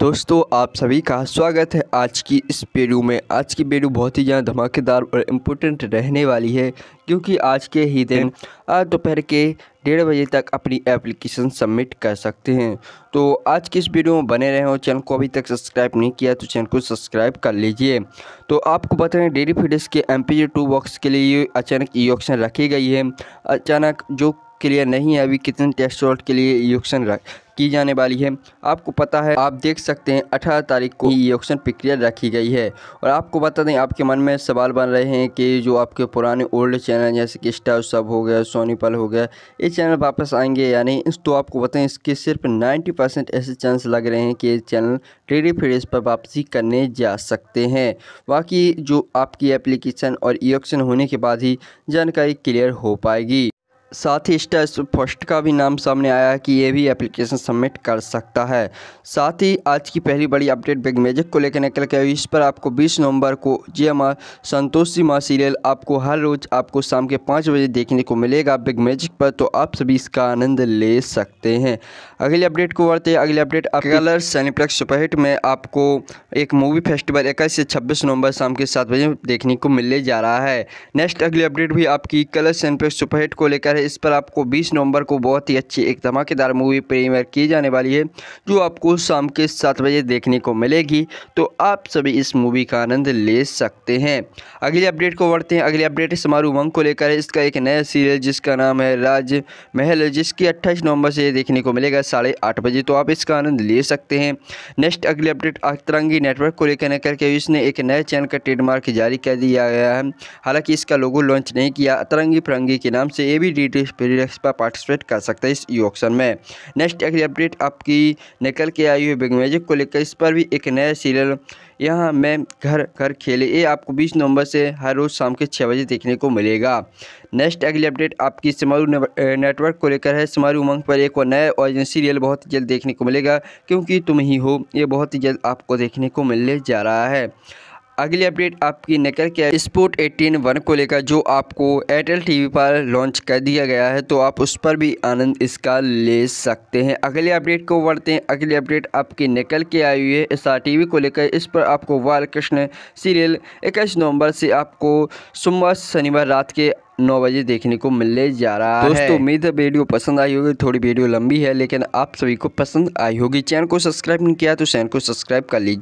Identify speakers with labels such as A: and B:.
A: दोस्तों आप सभी का स्वागत है आज की इस पेरू में आज की वीडियो बहुत ही ज़्यादा धमाकेदार और इम्पोर्टेंट रहने वाली है क्योंकि आज के ही दिन आज दोपहर के डेढ़ बजे तक अपनी एप्लीकेशन सबमिट कर सकते हैं तो आज की इस वीडियो में बने रहे हो चैनल को अभी तक सब्सक्राइब नहीं किया तो चैनल को सब्सक्राइब कर लीजिए तो आपको बता रहे हैं डेली फीडर्स के एम पी टू बॉक्स के लिए अचानक ई ऑप्शन रखी गई है अचानक जो क्लियर नहीं है अभी कितने टेस्ट शॉट के लिए इलेक्शन की जाने वाली है आपको पता है आप देख सकते हैं 18 तारीख को इलेक्शन प्रक्रिया रखी गई है और आपको बता दें आपके मन में सवाल बन रहे हैं कि जो आपके पुराने ओल्ड चैनल जैसे कि स्टार सब हो गया सोनी पल हो गया ये चैनल वापस आएंगे या नहीं तो आपको बताएं इसके सिर्फ नाइन्टी परसेंट ऐसे चांस लग रहे हैं कि ये चैनल टेडी फ्रेज पर वापसी करने जा सकते हैं बाकी जो आपकी एप्लीकेशन और इलेक्शन होने के बाद ही जानकारी क्लियर हो पाएगी साथ ही स्टेस पोस्ट का भी नाम सामने आया कि ये भी एप्लीकेशन सबमिट कर सकता है साथ ही आज की पहली बड़ी अपडेट बिग मैजिक को लेकर निकल के इस पर आपको 20 नवंबर को एम माँ संतोषी माँ सीरियल आपको हर रोज़ आपको शाम के पाँच बजे देखने को मिलेगा बिग मैजिक पर तो आप सभी इसका आनंद ले सकते हैं अगली अपडेट को बढ़ते हैं अगली अपडेट कलर सैनिप्लेक्स सुपरहिट में आपको एक मूवी फेस्टिवल इक्कीस से छब्बीस नवंबर शाम के सात बजे देखने को मिलने जा रहा है नेक्स्ट अगली अपडेट भी आपकी कलर सैनिप्लेक्स सुपरहिट को लेकर है इस पर आपको 20 नवंबर को बहुत ही अच्छी एक धमाकेदार मूवी प्रीमियर की जाने वाली है जो आपको शाम के सात बजे देखने को मिलेगी तो आप सभी इस मूवी का आनंद ले सकते हैं अगली अपडेट को बढ़ते हैं अगली अपडेट समारोह मंग को लेकर इसका एक नया सीरियल जिसका नाम है राज महल जिसकी अट्ठाईस नवंबर से देखने को मिलेगा साढ़े बजे तो आप इसका आनंद ले सकते हैं नेक्स्ट अगली अपडेट अतरंगी नेटवर्क को लेकर करके इसने एक नए चैनल का ट्रेडमार्क जारी कर दिया गया है हालांकि इसका लोगो लॉन्च नहीं किया अतरंगी फरंगी के नाम से ए बी डिग्री स्पिरिटेक्स पर पार्टिसिपेट कर सकते हैं इस ई ऑक्शन में नेक्स्ट अगली अपडेट आपकी निकल के आई हुई बिग मैजिक को लेकर इस पर भी एक नया सीरियल यहाँ मैं घर घर खेले ये आपको 20 नवंबर से हर रोज़ शाम के छः बजे देखने को मिलेगा नेक्स्ट अगली अपडेट आपकी समारू नेटवर्क को लेकर है समारू उमंग पर एक और नया और सीरियल बहुत जल्द देखने को मिलेगा क्योंकि तुम ही हो ये बहुत ही जल्द आपको देखने को मिलने जा रहा है अगली अपडेट आपकी निकल के स्पोर्ट एटीन वन को लेकर जो आपको एयरटेल टीवी पर लॉन्च कर दिया गया है तो आप उस पर भी आनंद इसका ले सकते हैं अगली अपडेट को बढ़ते हैं अगली अपडेट आपकी निकल के आई हुई है एस टी वी को लेकर इस पर आपको बाल कृष्ण सीरियल इक्कीस नवंबर से आपको सोमवार शनिवार रात के नौ बजे देखने को मिलने जा रहा है दोस्तों उम्मीद है वीडियो पसंद आई होगी थोड़ी वीडियो लंबी है लेकिन आप सभी को पसंद आई होगी चैनल को सब्सक्राइब नहीं किया तो चैनल को सब्सक्राइब कर लीजिए